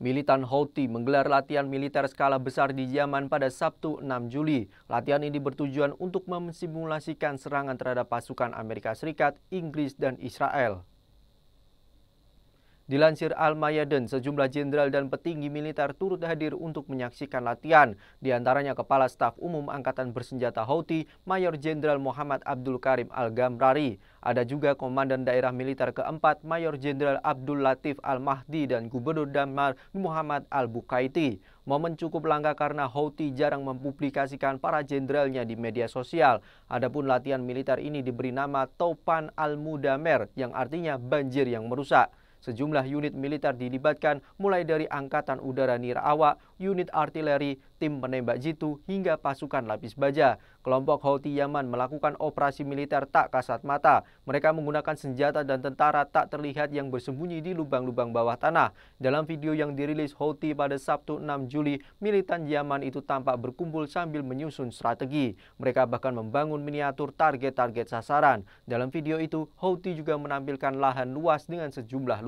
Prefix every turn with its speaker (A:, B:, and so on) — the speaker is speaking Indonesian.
A: Militan Houthi menggelar latihan militer skala besar di Yaman pada Sabtu 6 Juli. Latihan ini bertujuan untuk mensimulasikan serangan terhadap pasukan Amerika Serikat, Inggris, dan Israel. Dilansir al Mayaden, sejumlah jenderal dan petinggi militer turut hadir untuk menyaksikan latihan, di antaranya Kepala Staf Umum Angkatan Bersenjata Houthi, Mayor Jenderal Muhammad Abdul Karim al gamrari Ada juga Komandan Daerah Militer keempat, Mayor Jenderal Abdul Latif Al-Mahdi dan Gubernur Damar Muhammad Al-Bukaiti. Momen cukup langka karena Houthi jarang mempublikasikan para jenderalnya di media sosial. Adapun latihan militer ini diberi nama Topan Al-Mudamer yang artinya banjir yang merusak. Sejumlah unit militer dilibatkan mulai dari Angkatan Udara Nirawak, unit artileri, tim penembak jitu, hingga pasukan lapis baja. Kelompok Houthi Yaman melakukan operasi militer tak kasat mata. Mereka menggunakan senjata dan tentara tak terlihat yang bersembunyi di lubang-lubang bawah tanah. Dalam video yang dirilis Houthi pada Sabtu 6 Juli, militan Yaman itu tampak berkumpul sambil menyusun strategi. Mereka bahkan membangun miniatur target-target sasaran. Dalam video itu, Houthi juga menampilkan lahan luas dengan sejumlah